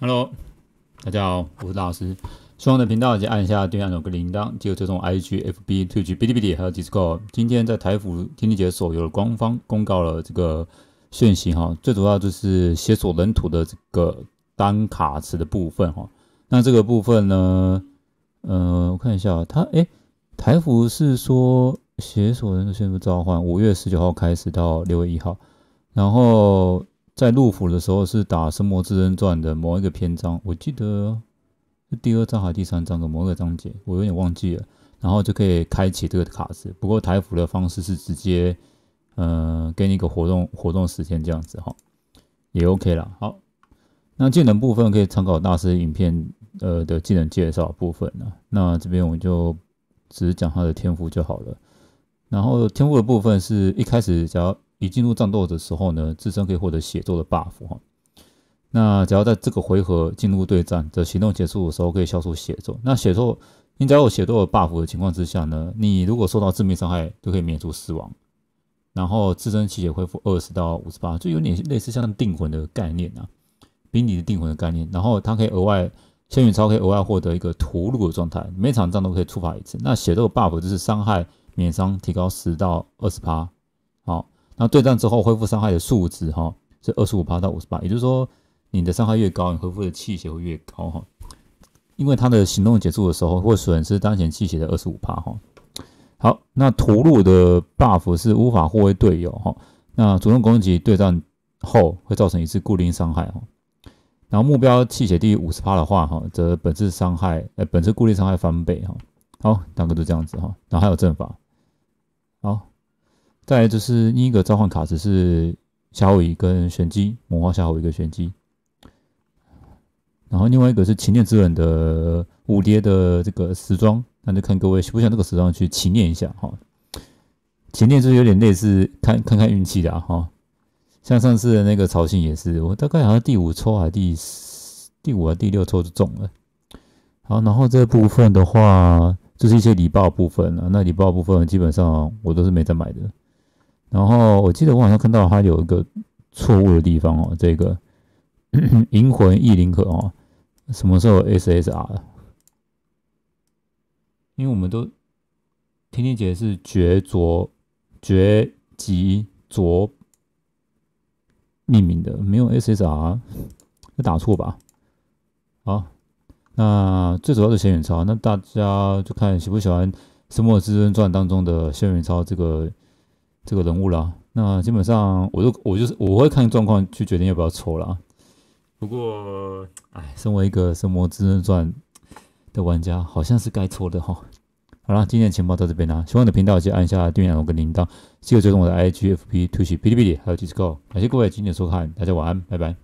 Hello，大家好，我是大老师。喜欢的频道就按下订阅按钮跟铃铛，记得追踪 IG、FB、Twitch、哔哩哔哩还有 Discord。今天在台服天帝解锁有了官方公告了这个讯息哈，最主要就是写锁人图的这个单卡池的部分哈。那这个部分呢，呃，我看一下，他诶，台服是说写锁人土宣布召唤，五月十九号开始到六月一号，然后。在陆府的时候是打《神魔之刃传》的某一个篇章，我记得是第二章还是第三章的某个章节，我有点忘记了。然后就可以开启这个卡池。不过台服的方式是直接，呃，给你一个活动活动时间这样子哈，也 OK 啦。好，那技能部分可以参考大师影片呃的技能介绍部分了。那这边我们就只讲他的天赋就好了。然后天赋的部分是一开始只要。你进入战斗的时候呢，自身可以获得血咒的 buff 哈。那只要在这个回合进入对战的行动结束的时候，可以消除血咒。那血咒，你只要有血咒的 buff 的情况之下呢，你如果受到致命伤害，就可以免除死亡。然后自身气血恢复二十到五十八，就有点类似像定魂的概念啊，比你的定魂的概念。然后它可以额外，千羽超可以额外获得一个屠戮的状态，每场战斗可以触发一次。那血咒 buff 就是伤害免伤提高十到二十八。那对战之后恢复伤害的数值哈，是二十五趴到五十帕，也就是说你的伤害越高，你恢复的气血会越高哈，因为它的行动结束的时候会损失当前气血的二十五趴哈。好，那屠戮的 buff 是无法护卫队友哈，那主动攻击对战后会造成一次固定伤害哈，然后目标气血低于五十趴的话哈，则本次伤害呃本次固定伤害翻倍哈。好，大哥就这样子哈，然后还有阵法，好。再就是另一个召唤卡，只是夏侯夷跟玄机魔化夏侯夷跟玄机，然后另外一个是情念之人的五蝶的这个时装，那就看各位喜不喜欢这个时装去情念一下哈。勤练是有点类似看看看运气的哈，像上次的那个曹信也是，我大概好像第五抽还第第五还第六抽就中了。好，然后这部分的话就是一些礼包部分了，那礼包部分基本上我都是没在买的。然后我记得我好像看到他有一个错误的地方哦，这个 银魂异灵可哦，什么时候 SSR？因为我们都天天解是绝卓绝极卓命名的，没有 SSR，你打错吧？好，那最主要的仙元超，那大家就看喜不喜欢《神魔至尊传》当中的仙元超这个。这个人物啦，那基本上我都我就是我会看状况去决定要不要抽了啊。不过，哎，身为一个《神魔之刃传》的玩家，好像是该抽的哈。好啦，今天的情报到这边啦。喜欢的频道记得按下订阅跟铃铛，记得追踪我的 IGFB c h 哔哩哔哩还有 Discord。感谢各位今天的收看，大家晚安，拜拜。